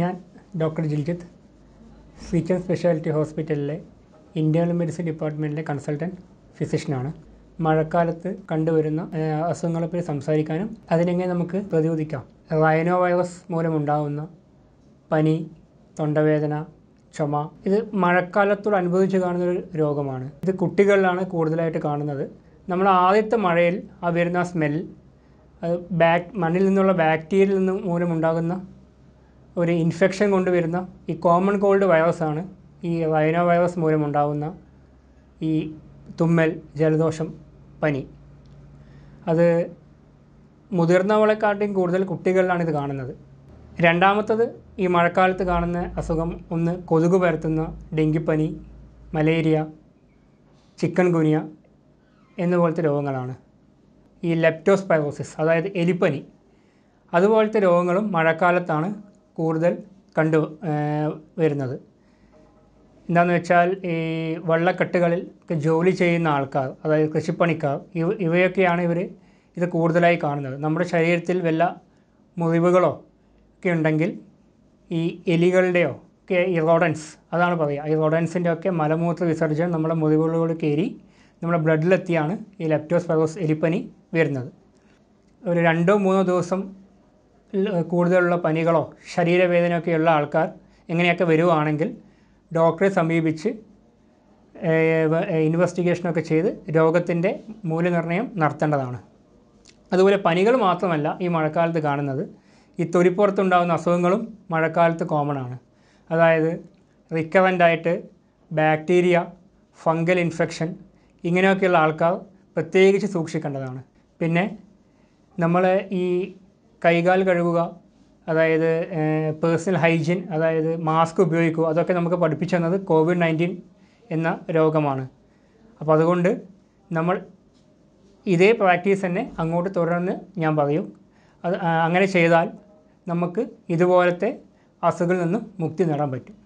ഞാൻ ഡോക്ടർ ജിൽജിത്ത് സീറ്റൻ സ്പെഷ്യാലിറ്റി ഹോസ്പിറ്റലിലെ ഇൻറ്റേർണൽ മെഡിസിൻ ഡിപ്പാർട്ട്മെൻറ്റിലെ കൺസൾട്ടൻറ്റ് ഫിസിഷ്യനാണ് മഴക്കാലത്ത് കണ്ടുവരുന്ന അസുഖങ്ങളെപ്പറ്റി സംസാരിക്കാനും അതിനെങ്ങനെ നമുക്ക് പ്രതിരോധിക്കാം റൈനോ വൈറസ് മൂലമുണ്ടാകുന്ന പനി തൊണ്ടവേദന ചുമ ഇത് മഴക്കാലത്തോട് കാണുന്ന കാണുന്നൊരു രോഗമാണ് ഇത് കുട്ടികളിലാണ് കൂടുതലായിട്ട് കാണുന്നത് നമ്മൾ ആദ്യത്തെ മഴയിൽ ആ വരുന്ന സ്മെൽ അത് ബാക് മണ്ണിൽ നിന്നുള്ള ബാക്ടീരിയയിൽ നിന്ന് മൂലമുണ്ടാകുന്ന ഒരു ഇൻഫെക്ഷൻ കൊണ്ടുവരുന്ന ഈ കോമൺ കോൾഡ് വൈറസാണ് ഈ വയനോ വൈറസ് മൂലമുണ്ടാകുന്ന ഈ തുമ്മൽ ജലദോഷം പനി അത് മുതിർന്നവളെക്കാട്ടിയും കൂടുതൽ കുട്ടികളിലാണ് ഇത് കാണുന്നത് രണ്ടാമത്തത് ഈ മഴക്കാലത്ത് കാണുന്ന അസുഖം ഒന്ന് കൊതുക് പരത്തുന്ന ഡെങ്കിപ്പനി മലേറിയ ചിക്കൻ ഗുനിയ എന്നുപോലത്തെ രോഗങ്ങളാണ് ഈ ലെപ്റ്റോസ്പൈറോസിസ് അതായത് എലിപ്പനി അതുപോലത്തെ രോഗങ്ങളും മഴക്കാലത്താണ് കൂടുതൽ കണ്ടു വരുന്നത് എന്താണെന്ന് വെച്ചാൽ ഈ വള്ളക്കെട്ടുകളിൽ ജോലി ചെയ്യുന്ന ആൾക്കാർ അതായത് കൃഷിപ്പണിക്കാർ ഇവ ഇവയൊക്കെയാണ് ഇവർ ഇത് കൂടുതലായി കാണുന്നത് നമ്മുടെ ശരീരത്തിൽ വല്ല മുറിവുകളോ ഒക്കെ ഉണ്ടെങ്കിൽ ഈ എലികളുടെയോ ഒക്കെ ഈ റോഡൻസ് അതാണ് പറയുക ഈ റോഡൻസിൻ്റെ ഒക്കെ മലമൂത്ര വിസർജനം നമ്മുടെ മുറിവുകളോട് കയറി നമ്മുടെ ബ്ലഡിലെത്തിയാണ് ഈ ലെപ്റ്റോസ്പെറോസ് എലിപ്പനി വരുന്നത് ഒരു രണ്ടോ മൂന്നോ ദിവസം കൂടുതലുള്ള പനികളോ ശരീരവേദനയൊക്കെയുള്ള ആൾക്കാർ എങ്ങനെയൊക്കെ വരുവാണെങ്കിൽ ഡോക്ടറെ സമീപിച്ച് ഇൻവെസ്റ്റിഗേഷനൊക്കെ ചെയ്ത് രോഗത്തിൻ്റെ മൂല്യനിർണ്ണയം നടത്തേണ്ടതാണ് അതുപോലെ പനികൾ മാത്രമല്ല ഈ മഴക്കാലത്ത് കാണുന്നത് ഈ തൊലിപ്പുറത്തുണ്ടാകുന്ന അസുഖങ്ങളും മഴക്കാലത്ത് കോമൺ ആണ് അതായത് റിക്കവൻ്റായിട്ട് ബാക്ടീരിയ ഫംഗൽ ഇൻഫെക്ഷൻ ഇങ്ങനെയൊക്കെയുള്ള ആൾക്കാർ പ്രത്യേകിച്ച് സൂക്ഷിക്കേണ്ടതാണ് പിന്നെ നമ്മൾ ഈ കൈകാൽ കഴുകുക അതായത് പേഴ്സണൽ ഹൈജീൻ അതായത് മാസ്ക് ഉപയോഗിക്കുക അതൊക്കെ നമുക്ക് പഠിപ്പിച്ചു തന്നത് കോവിഡ് നയൻറ്റീൻ എന്ന രോഗമാണ് അപ്പോൾ അതുകൊണ്ട് നമ്മൾ ഇതേ പ്രാക്ടീസ് തന്നെ അങ്ങോട്ട് തുടർന്ന് ഞാൻ പറയും അത് അങ്ങനെ ചെയ്താൽ നമുക്ക് ഇതുപോലത്തെ അസുഖങ്ങളിൽ നിന്നും മുക്തി നേടാൻ പറ്റും